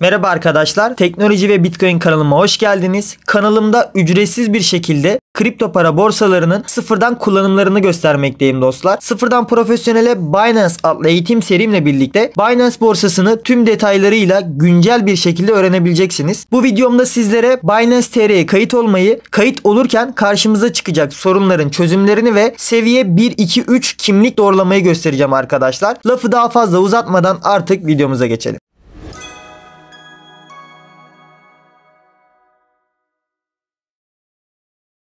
Merhaba arkadaşlar. Teknoloji ve Bitcoin kanalıma hoş geldiniz. Kanalımda ücretsiz bir şekilde kripto para borsalarının sıfırdan kullanımlarını göstermekteyim dostlar. Sıfırdan profesyonele Binance adlı eğitim serimle birlikte Binance borsasını tüm detaylarıyla güncel bir şekilde öğrenebileceksiniz. Bu videomda sizlere Binance TR'ye kayıt olmayı, kayıt olurken karşımıza çıkacak sorunların çözümlerini ve seviye 1 2 3 kimlik doğrulamayı göstereceğim arkadaşlar. Lafı daha fazla uzatmadan artık videomuza geçelim.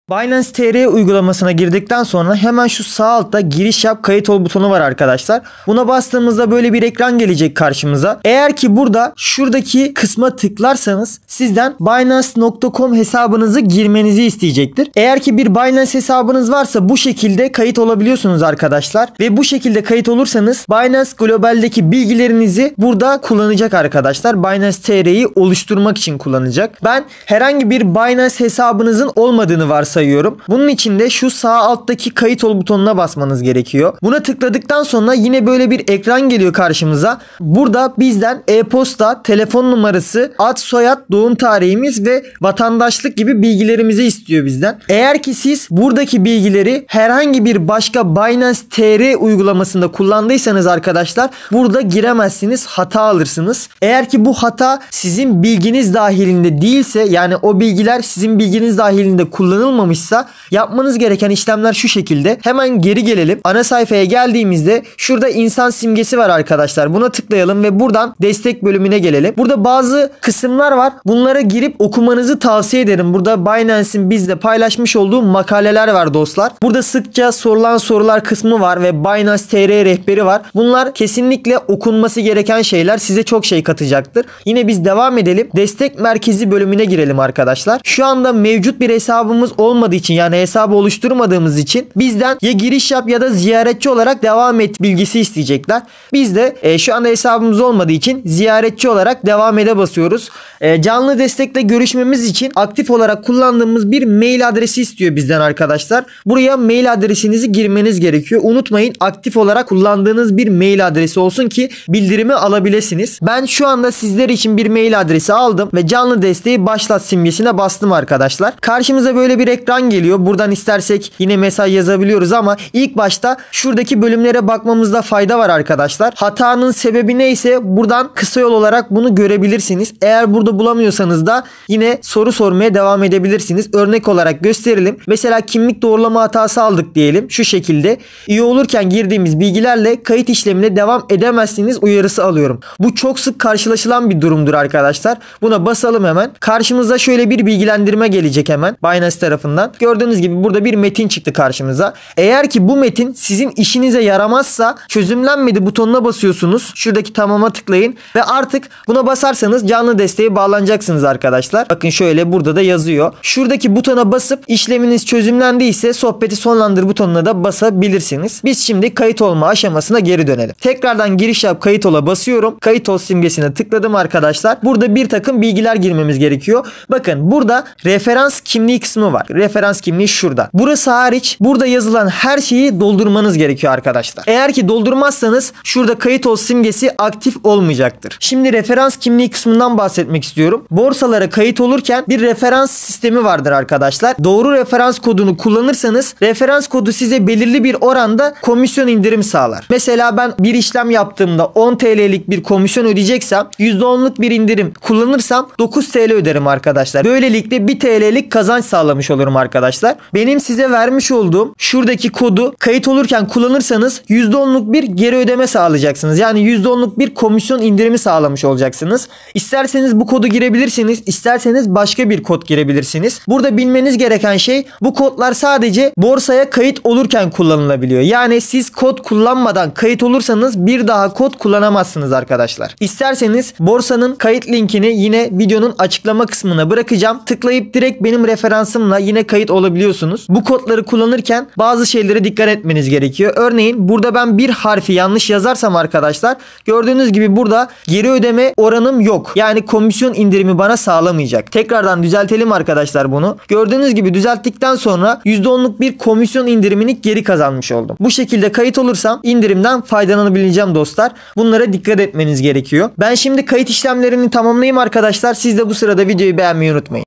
Binance TR uygulamasına girdikten sonra hemen şu sağ altta giriş yap kayıt ol butonu var arkadaşlar. Buna bastığımızda böyle bir ekran gelecek karşımıza. Eğer ki burada şuradaki kısma tıklarsanız sizden Binance.com hesabınızı girmenizi isteyecektir. Eğer ki bir Binance hesabınız varsa bu şekilde kayıt olabiliyorsunuz arkadaşlar. Ve bu şekilde kayıt olursanız Binance Global'deki bilgilerinizi burada kullanacak arkadaşlar. Binance TR'yi oluşturmak için kullanacak. Ben herhangi bir Binance hesabınızın olmadığını varsayıyorum varsayıyorum. Bunun için de şu sağ alttaki kayıt ol butonuna basmanız gerekiyor. Buna tıkladıktan sonra yine böyle bir ekran geliyor karşımıza. Burada bizden e-posta, telefon numarası, ad, soyad, doğum tarihimiz ve vatandaşlık gibi bilgilerimizi istiyor bizden. Eğer ki siz buradaki bilgileri herhangi bir başka Binance TR uygulamasında kullandıysanız arkadaşlar burada giremezsiniz hata alırsınız. Eğer ki bu hata sizin bilginiz dahilinde değilse yani o bilgiler sizin bilginiz dahilinde kullanılmamışsa olmamışsa yapmanız gereken işlemler şu şekilde. Hemen geri gelelim. Ana sayfaya geldiğimizde şurada insan simgesi var arkadaşlar. Buna tıklayalım ve buradan destek bölümüne gelelim. Burada bazı kısımlar var. Bunlara girip okumanızı tavsiye ederim. Burada Binance'in bizle paylaşmış olduğu makaleler var dostlar. Burada sıkça sorulan sorular kısmı var ve Binance TR rehberi var. Bunlar kesinlikle okunması gereken şeyler. Size çok şey katacaktır. Yine biz devam edelim. Destek merkezi bölümüne girelim arkadaşlar. Şu anda mevcut bir hesabımız olmayan olmadığı için yani hesabı oluşturmadığımız için bizden ya giriş yap ya da ziyaretçi olarak devam et bilgisi isteyecekler. Biz de e, şu anda hesabımız olmadığı için ziyaretçi olarak devam ede basıyoruz. E, canlı destekle görüşmemiz için aktif olarak kullandığımız bir mail adresi istiyor bizden arkadaşlar. Buraya mail adresinizi girmeniz gerekiyor. Unutmayın aktif olarak kullandığınız bir mail adresi olsun ki bildirimi alabilirsiniz. Ben şu anda sizler için bir mail adresi aldım ve canlı desteği başlat simgesine bastım arkadaşlar. Karşımıza böyle bir ekran ekran geliyor. Buradan istersek yine mesaj yazabiliyoruz ama ilk başta şuradaki bölümlere bakmamızda fayda var arkadaşlar. Hatanın sebebi neyse buradan kısa yol olarak bunu görebilirsiniz. Eğer burada bulamıyorsanız da yine soru sormaya devam edebilirsiniz. Örnek olarak gösterelim. Mesela kimlik doğrulama hatası aldık diyelim. Şu şekilde. İyi olurken girdiğimiz bilgilerle kayıt işlemine devam edemezsiniz uyarısı alıyorum. Bu çok sık karşılaşılan bir durumdur arkadaşlar. Buna basalım hemen. Karşımıza şöyle bir bilgilendirme gelecek hemen. Binance tarafından kısmından gördüğünüz gibi burada bir metin çıktı karşımıza. Eğer ki bu metin sizin işinize yaramazsa çözümlenmedi butonuna basıyorsunuz. Şuradaki tamama tıklayın ve artık buna basarsanız canlı desteğe bağlanacaksınız arkadaşlar. Bakın şöyle burada da yazıyor. Şuradaki butona basıp işleminiz çözümlendiyse sohbeti sonlandır butonuna da basabilirsiniz. Biz şimdi kayıt olma aşamasına geri dönelim. Tekrardan giriş yap kayıt ola basıyorum. Kayıt ol simgesine tıkladım arkadaşlar. Burada bir takım bilgiler girmemiz gerekiyor. Bakın burada referans kimliği kısmı var referans kimliği şurada. Burası hariç burada yazılan her şeyi doldurmanız gerekiyor arkadaşlar. Eğer ki doldurmazsanız şurada kayıt ol simgesi aktif olmayacaktır. Şimdi referans kimliği kısmından bahsetmek istiyorum. Borsalara kayıt olurken bir referans sistemi vardır arkadaşlar. Doğru referans kodunu kullanırsanız referans kodu size belirli bir oranda komisyon indirim sağlar. Mesela ben bir işlem yaptığımda 10 TL'lik bir komisyon ödeyeceksem %10'luk bir indirim kullanırsam 9 TL öderim arkadaşlar. Böylelikle 1 TL'lik kazanç sağlamış olurum istiyorum arkadaşlar. Benim size vermiş olduğum şuradaki kodu kayıt olurken kullanırsanız %10'luk bir geri ödeme sağlayacaksınız. Yani %10'luk bir komisyon indirimi sağlamış olacaksınız. İsterseniz bu kodu girebilirsiniz. isterseniz başka bir kod girebilirsiniz. Burada bilmeniz gereken şey bu kodlar sadece borsaya kayıt olurken kullanılabiliyor. Yani siz kod kullanmadan kayıt olursanız bir daha kod kullanamazsınız arkadaşlar. İsterseniz borsanın kayıt linkini yine videonun açıklama kısmına bırakacağım. Tıklayıp direkt benim referansımla yine yine kayıt olabiliyorsunuz. Bu kodları kullanırken bazı şeylere dikkat etmeniz gerekiyor. Örneğin burada ben bir harfi yanlış yazarsam arkadaşlar gördüğünüz gibi burada geri ödeme oranım yok. Yani komisyon indirimi bana sağlamayacak. Tekrardan düzeltelim arkadaşlar bunu. Gördüğünüz gibi düzelttikten sonra %10'luk bir komisyon indirimini geri kazanmış oldum. Bu şekilde kayıt olursam indirimden faydalanabileceğim dostlar. Bunlara dikkat etmeniz gerekiyor. Ben şimdi kayıt işlemlerini tamamlayayım arkadaşlar. Siz de bu sırada videoyu beğenmeyi unutmayın.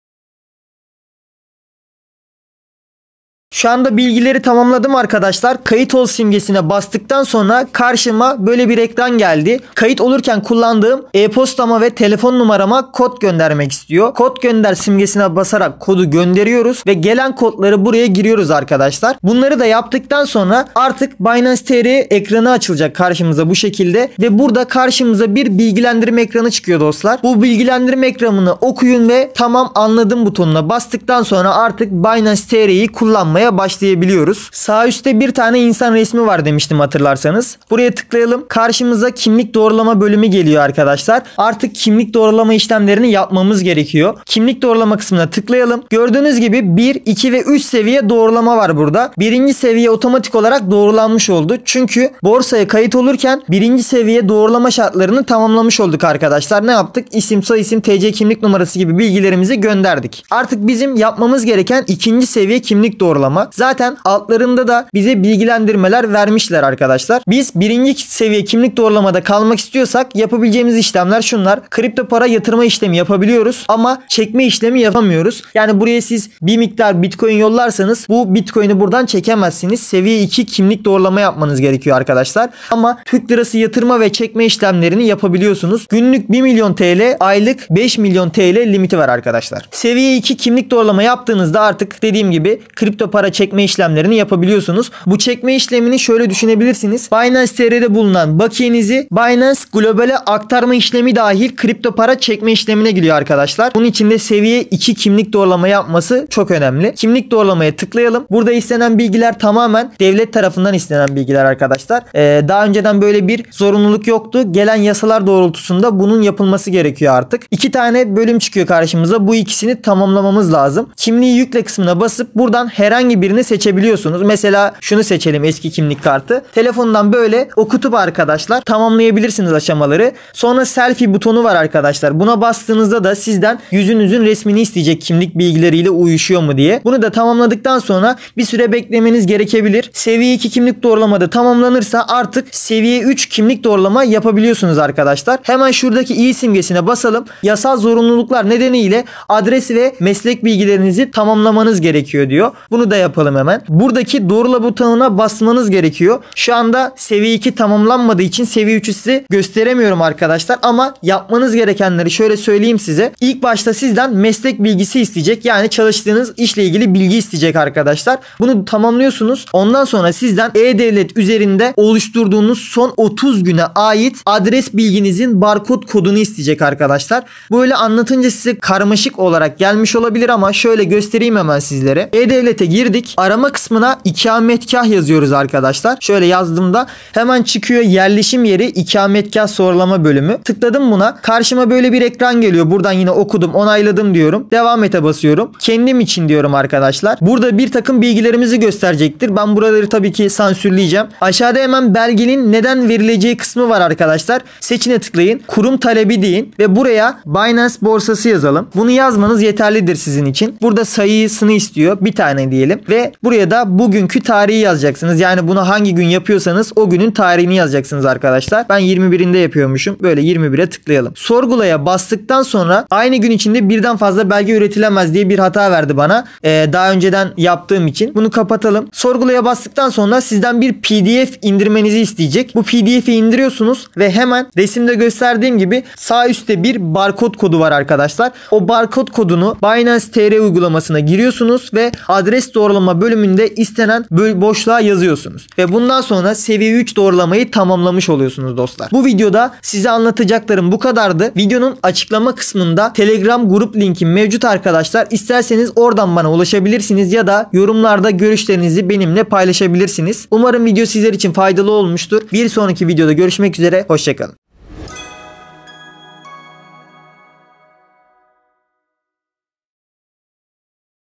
Şu anda bilgileri tamamladım arkadaşlar. Kayıt ol simgesine bastıktan sonra karşıma böyle bir ekran geldi. Kayıt olurken kullandığım e-postama ve telefon numarama kod göndermek istiyor. Kod gönder simgesine basarak kodu gönderiyoruz ve gelen kodları buraya giriyoruz arkadaşlar. Bunları da yaptıktan sonra artık Binance TR ekranı açılacak karşımıza bu şekilde ve burada karşımıza bir bilgilendirme ekranı çıkıyor dostlar. Bu bilgilendirme ekranını okuyun ve tamam anladım butonuna bastıktan sonra artık Binance TR'yi kullanmaya okumaya başlayabiliyoruz. Sağ üstte bir tane insan resmi var demiştim hatırlarsanız. Buraya tıklayalım. Karşımıza kimlik doğrulama bölümü geliyor arkadaşlar. Artık kimlik doğrulama işlemlerini yapmamız gerekiyor. Kimlik doğrulama kısmına tıklayalım. Gördüğünüz gibi 1, 2 ve 3 seviye doğrulama var burada. Birinci seviye otomatik olarak doğrulanmış oldu. Çünkü borsaya kayıt olurken birinci seviye doğrulama şartlarını tamamlamış olduk arkadaşlar. Ne yaptık? İsim, soy isim, TC kimlik numarası gibi bilgilerimizi gönderdik. Artık bizim yapmamız gereken ikinci seviye kimlik doğrulama kullanmak. Zaten altlarında da bize bilgilendirmeler vermişler arkadaşlar. Biz birinci seviye kimlik doğrulamada kalmak istiyorsak yapabileceğimiz işlemler şunlar. Kripto para yatırma işlemi yapabiliyoruz ama çekme işlemi yapamıyoruz. Yani buraya siz bir miktar bitcoin yollarsanız bu bitcoin'i buradan çekemezsiniz. Seviye 2 kimlik doğrulama yapmanız gerekiyor arkadaşlar. Ama Türk lirası yatırma ve çekme işlemlerini yapabiliyorsunuz. Günlük 1 milyon TL, aylık 5 milyon TL limiti var arkadaşlar. Seviye 2 kimlik doğrulama yaptığınızda artık dediğim gibi kripto para para çekme işlemlerini yapabiliyorsunuz. Bu çekme işlemini şöyle düşünebilirsiniz. Binance TR'de bulunan bakiyenizi Binance Global'e aktarma işlemi dahil kripto para çekme işlemine giriyor arkadaşlar. Bunun için de seviye 2 kimlik doğrulama yapması çok önemli. Kimlik doğrulamaya tıklayalım. Burada istenen bilgiler tamamen devlet tarafından istenen bilgiler arkadaşlar. Ee, daha önceden böyle bir zorunluluk yoktu. Gelen yasalar doğrultusunda bunun yapılması gerekiyor artık. İki tane bölüm çıkıyor karşımıza. Bu ikisini tamamlamamız lazım. Kimliği yükle kısmına basıp buradan herhangi herhangi birini seçebiliyorsunuz. Mesela şunu seçelim eski kimlik kartı. Telefondan böyle okutup arkadaşlar tamamlayabilirsiniz aşamaları. Sonra selfie butonu var arkadaşlar. Buna bastığınızda da sizden yüzünüzün resmini isteyecek kimlik bilgileriyle uyuşuyor mu diye. Bunu da tamamladıktan sonra bir süre beklemeniz gerekebilir. Seviye 2 kimlik doğrulamada tamamlanırsa artık seviye 3 kimlik doğrulama yapabiliyorsunuz arkadaşlar. Hemen şuradaki i simgesine basalım. Yasal zorunluluklar nedeniyle adres ve meslek bilgilerinizi tamamlamanız gerekiyor diyor. Bunu da yapalım hemen. Buradaki doğrula butonuna basmanız gerekiyor. Şu anda seviye 2 tamamlanmadığı için seviye 3'ü size gösteremiyorum arkadaşlar. Ama yapmanız gerekenleri şöyle söyleyeyim size. İlk başta sizden meslek bilgisi isteyecek. Yani çalıştığınız işle ilgili bilgi isteyecek arkadaşlar. Bunu tamamlıyorsunuz. Ondan sonra sizden e-devlet üzerinde oluşturduğunuz son 30 güne ait adres bilginizin barkod kodunu isteyecek arkadaşlar. Böyle anlatınca size karmaşık olarak gelmiş olabilir ama şöyle göstereyim hemen sizlere. E-devlete girdi geldik. Arama kısmına ikametgah yazıyoruz arkadaşlar. Şöyle yazdığımda hemen çıkıyor yerleşim yeri ikametgah sorulama bölümü. Tıkladım buna. Karşıma böyle bir ekran geliyor. Buradan yine okudum onayladım diyorum. Devam ete basıyorum. Kendim için diyorum arkadaşlar. Burada bir takım bilgilerimizi gösterecektir. Ben buraları tabii ki sansürleyeceğim. Aşağıda hemen belgenin neden verileceği kısmı var arkadaşlar. Seçine tıklayın. Kurum talebi deyin ve buraya Binance borsası yazalım. Bunu yazmanız yeterlidir sizin için. Burada sayısını istiyor. Bir tane diyelim ve buraya da bugünkü tarihi yazacaksınız. Yani bunu hangi gün yapıyorsanız o günün tarihini yazacaksınız arkadaşlar. Ben 21'inde yapıyormuşum. Böyle 21'e tıklayalım. Sorgulaya bastıktan sonra aynı gün içinde birden fazla belge üretilemez diye bir hata verdi bana. Ee, daha önceden yaptığım için. Bunu kapatalım. Sorgulaya bastıktan sonra sizden bir pdf indirmenizi isteyecek. Bu pdf'i indiriyorsunuz ve hemen resimde gösterdiğim gibi sağ üstte bir barkod kodu var arkadaşlar. O barkod kodunu Binance TR uygulamasına giriyorsunuz ve adres doğru doğrulama bölümünde istenen boşluğa yazıyorsunuz. Ve bundan sonra seviye 3 doğrulamayı tamamlamış oluyorsunuz dostlar. Bu videoda size anlatacaklarım bu kadardı. Videonun açıklama kısmında Telegram grup linkim mevcut arkadaşlar. İsterseniz oradan bana ulaşabilirsiniz ya da yorumlarda görüşlerinizi benimle paylaşabilirsiniz. Umarım video sizler için faydalı olmuştur. Bir sonraki videoda görüşmek üzere. Hoşçakalın.